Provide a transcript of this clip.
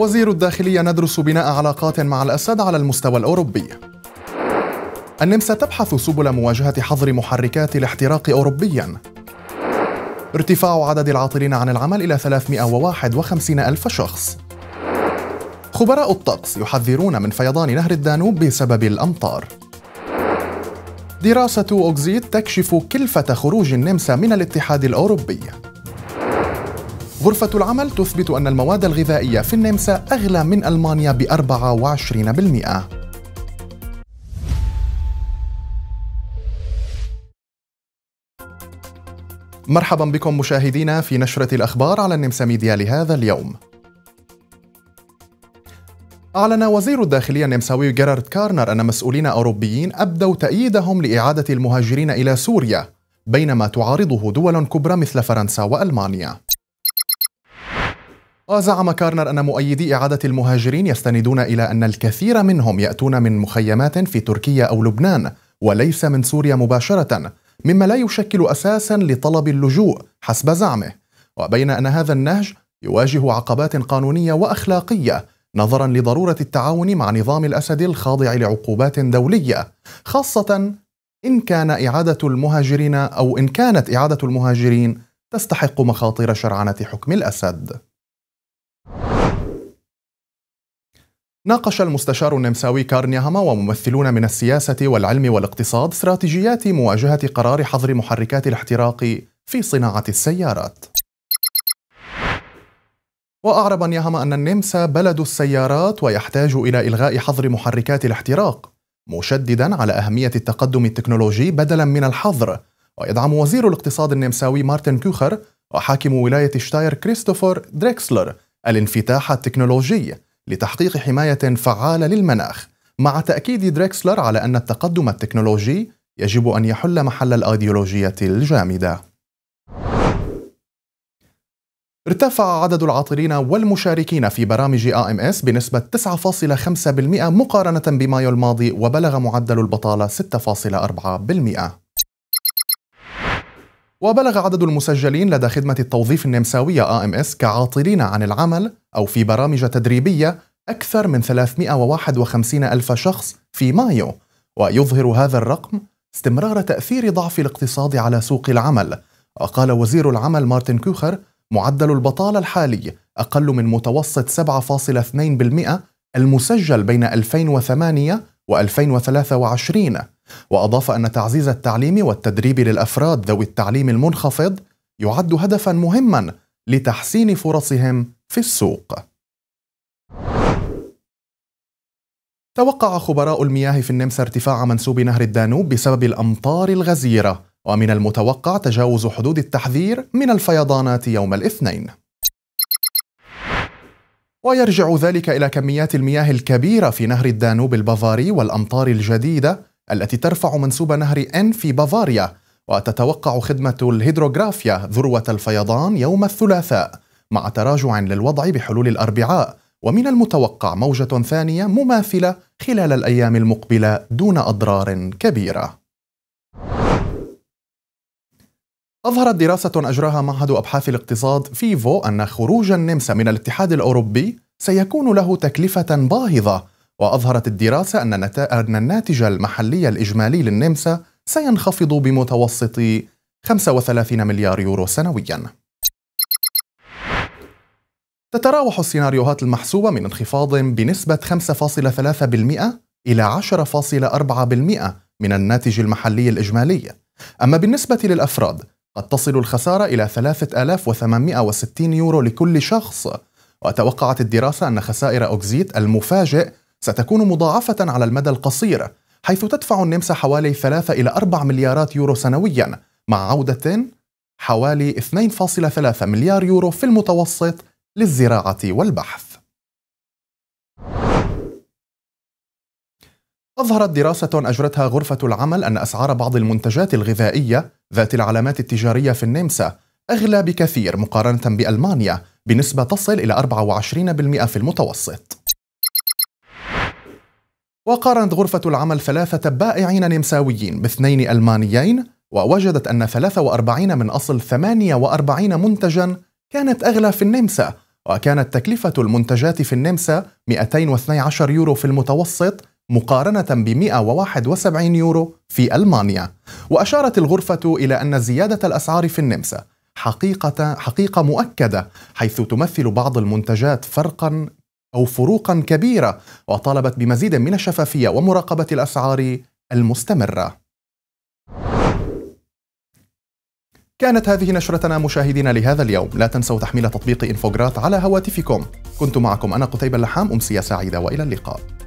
وزير الداخلية ندرس بناء علاقات مع الأسد على المستوى الأوروبي النمسا تبحث سبل مواجهة حظر محركات الاحتراق أوروبياً ارتفاع عدد العاطلين عن العمل إلى 351 ألف شخص خبراء الطقس يحذرون من فيضان نهر الدانوب بسبب الأمطار دراسة أوكزيد تكشف كلفة خروج النمسا من الاتحاد الأوروبي غرفة العمل تثبت أن المواد الغذائية في النمسا أغلى من ألمانيا ب 24%. مرحبا بكم مشاهدينا في نشرة الأخبار على النمسا ميديا لهذا اليوم أعلن وزير الداخلية النمساوي جيرارد كارنر أن مسؤولين أوروبيين أبدوا تأييدهم لإعادة المهاجرين إلى سوريا بينما تعارضه دول كبرى مثل فرنسا وألمانيا وزعم كارنر أن مؤيدي إعادة المهاجرين يستندون إلى أن الكثير منهم يأتون من مخيمات في تركيا أو لبنان وليس من سوريا مباشرة مما لا يشكل أساسا لطلب اللجوء حسب زعمه وبين أن هذا النهج يواجه عقبات قانونية وأخلاقية نظرا لضرورة التعاون مع نظام الأسد الخاضع لعقوبات دولية خاصة إن كان إعادة المهاجرين أو إن كانت إعادة المهاجرين تستحق مخاطر شرعنة حكم الأسد ناقش المستشار النمساوي كارنيهما وممثلون من السياسة والعلم والاقتصاد استراتيجيات مواجهة قرار حظر محركات الاحتراق في صناعة السيارات. وأعرب نيهما أن النمسا بلد السيارات ويحتاج إلى إلغاء حظر محركات الاحتراق، مشددا على أهمية التقدم التكنولوجي بدلا من الحظر، ويدعم وزير الاقتصاد النمساوي مارتن كوخر وحاكم ولاية شتاير كريستوفر دريكسلر الانفتاح التكنولوجي لتحقيق حماية فعالة للمناخ مع تأكيد دريكسلر على أن التقدم التكنولوجي يجب أن يحل محل الأيديولوجية الجامدة ارتفع عدد العاطلين والمشاركين في برامج AMS بنسبة 9.5% مقارنة بمايو الماضي وبلغ معدل البطالة 6.4% وبلغ عدد المسجلين لدى خدمة التوظيف النمساوية AMS كعاطلين عن العمل أو في برامج تدريبية أكثر من 351 ألف شخص في مايو ويظهر هذا الرقم استمرار تأثير ضعف الاقتصاد على سوق العمل وقال وزير العمل مارتن كوخر معدل البطالة الحالي أقل من متوسط 7.2% المسجل بين 2008 و 2023 واضاف ان تعزيز التعليم والتدريب للافراد ذوي التعليم المنخفض يعد هدفا مهما لتحسين فرصهم في السوق توقع خبراء المياه في النمسا ارتفاع منسوب نهر الدانوب بسبب الامطار الغزيره ومن المتوقع تجاوز حدود التحذير من الفيضانات يوم الاثنين ويرجع ذلك الى كميات المياه الكبيره في نهر الدانوب البافاري والامطار الجديده التي ترفع منسوب نهر إن في بافاريا وتتوقع خدمة الهيدروغرافيا ذروة الفيضان يوم الثلاثاء مع تراجع للوضع بحلول الأربعاء ومن المتوقع موجة ثانية مماثلة خلال الأيام المقبلة دون أضرار كبيرة أظهرت دراسة أجراها معهد أبحاث الاقتصاد فيفو أن خروج النمسا من الاتحاد الأوروبي سيكون له تكلفة باهظة وأظهرت الدراسة أن, أن الناتج المحلي الإجمالي للنمسا سينخفض بمتوسط 35 مليار يورو سنويا تتراوح السيناريوهات المحسوبة من انخفاض بنسبة 5.3% إلى 10.4% من الناتج المحلي الإجمالي أما بالنسبة للأفراد قد تصل الخسارة إلى 3860 يورو لكل شخص وتوقعت الدراسة أن خسائر أوكزيت المفاجئ ستكون مضاعفة على المدى القصير حيث تدفع النمسا حوالي 3 إلى 4 مليارات يورو سنويا مع عودة حوالي 2.3 مليار يورو في المتوسط للزراعة والبحث أظهرت دراسة أجرتها غرفة العمل أن أسعار بعض المنتجات الغذائية ذات العلامات التجارية في النمسا أغلى بكثير مقارنة بألمانيا بنسبة تصل إلى 24% في المتوسط وقارنت غرفة العمل ثلاثة بائعين نمساويين باثنين ألمانيين ووجدت أن 43 من أصل 48 منتجا كانت أغلى في النمسا وكانت تكلفة المنتجات في النمسا 212 يورو في المتوسط مقارنة ب 171 يورو في ألمانيا وأشارت الغرفة إلى أن زيادة الأسعار في النمسا حقيقة حقيقة مؤكدة حيث تمثل بعض المنتجات فرقا أو فروقا كبيرة وطالبت بمزيد من الشفافية ومراقبة الأسعار المستمرة كانت هذه نشرتنا مشاهدينا لهذا اليوم لا تنسوا تحميل تطبيق إنفوجرات على هواتفكم كنت معكم أنا قتيبة اللحام أمسية سعيدة وإلى اللقاء